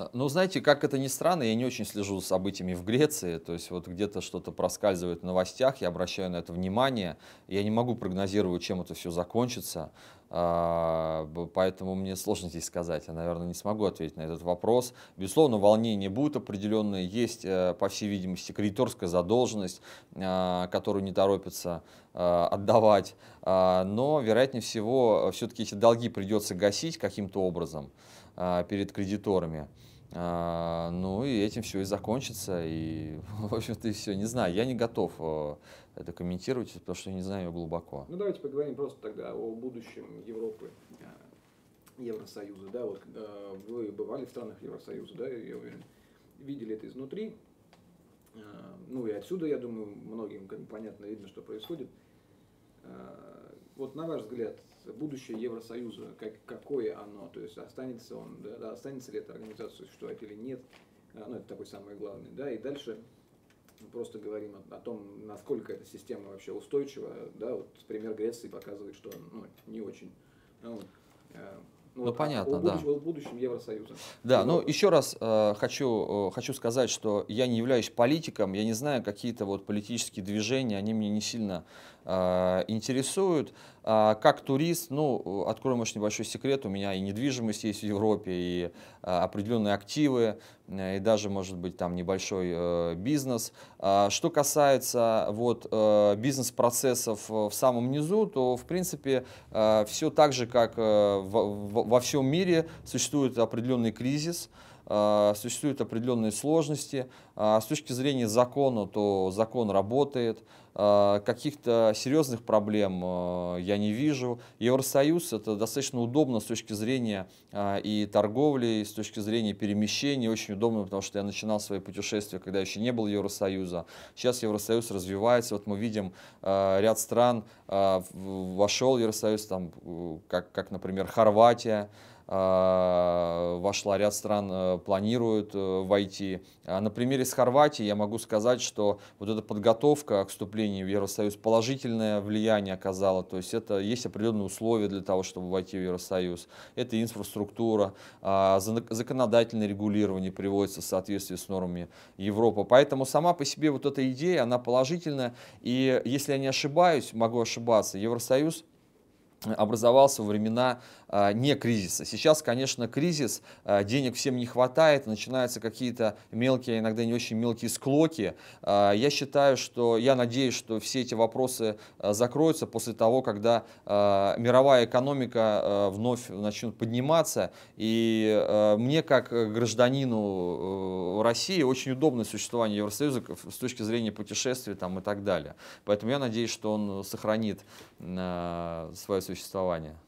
А, ну, знаете, как это ни странно, я не очень слежу за событиями в Греции, то есть вот где-то что-то проскальзывает в новостях, я обращаю на это внимание, я не могу прогнозировать, чем это все закончится, а, поэтому мне сложно здесь сказать, я, наверное, не смогу ответить на этот вопрос. Безусловно, волнения будет определенное, есть, э, по всей видимости, кредиторская задолженность, а, которую не торопятся а, отдавать, но, вероятнее всего, все-таки эти долги придется гасить каким-то образом перед кредиторами. А, ну и этим все и закончится. И, в общем-то, и все. Не знаю, я не готов э, это комментировать, потому что я не знаю ее глубоко. Ну давайте поговорим просто тогда о будущем Европы. Э, Евросоюза, да, вот э, вы бывали в странах Евросоюза, да, я уверен, видели это изнутри, ну и отсюда, я думаю, многим понятно видно, что происходит. Вот на ваш взгляд, будущее Евросоюза, как, какое оно? То есть останется он, да, останется ли эта организация существовать или нет? А, ну, это такой самый главный, да, и дальше просто говорим о, о том, насколько эта система вообще устойчива, да, вот пример Греции показывает, что ну, не очень. Ну, ну, вот, а понятно, о, да. Будущем, будущем Евросоюза. Да, ну еще раз э, хочу, э, хочу сказать, что я не являюсь политиком, я не знаю, какие-то вот политические движения, они меня не сильно э, интересуют. А, как турист, ну, открою, очень небольшой секрет, у меня и недвижимость есть в Европе, и а, э, определенные активы, Э, и даже, может быть, там небольшой э, бизнес. А что касается вот э, бизнес-процессов в самом низу, то, в принципе, все так же, как во всем мире, существует определенный кризис, Э, существуют определенные сложности. Э, с точки зрения закона, то закон работает. Э, каких-то серьезных проблем я не вижу. Евросоюз это достаточно удобно с точки зрения и торговли, и с точки зрения перемещения. Очень удобно, потому что я начинал свои путешествия, когда еще не был Евросоюза. Сейчас Евросоюз развивается. Вот мы видим ряд стран, вошел Евросоюз, там, как, как например, Хорватия, а, вошла, ряд стран э, планируют э, войти. А на примере с Хорватией я могу сказать, что вот эта подготовка к вступлению в Евросоюз положительное влияние оказала, то есть это есть определенные условия для того, чтобы войти в Евросоюз. Это инфраструктура, а, законодательное регулирование приводится в соответствии с нормами Европы. Поэтому сама по себе вот эта идея, она положительная, и если я не ошибаюсь, могу ошибаться, Евросоюз образовался во времена а, не кризиса. Сейчас, конечно, кризис, а, денег всем не хватает, начинаются какие-то мелкие, а иногда не очень мелкие склоки. я считаю, что, я надеюсь, что все эти вопросы закроются после того, когда мировая экономика вновь начнет подниматься. И мне, как гражданину э, России, очень удобно существование Евросоюза с точки зрения путешествий там, и так далее. Поэтому я надеюсь, что он сохранит свою существования.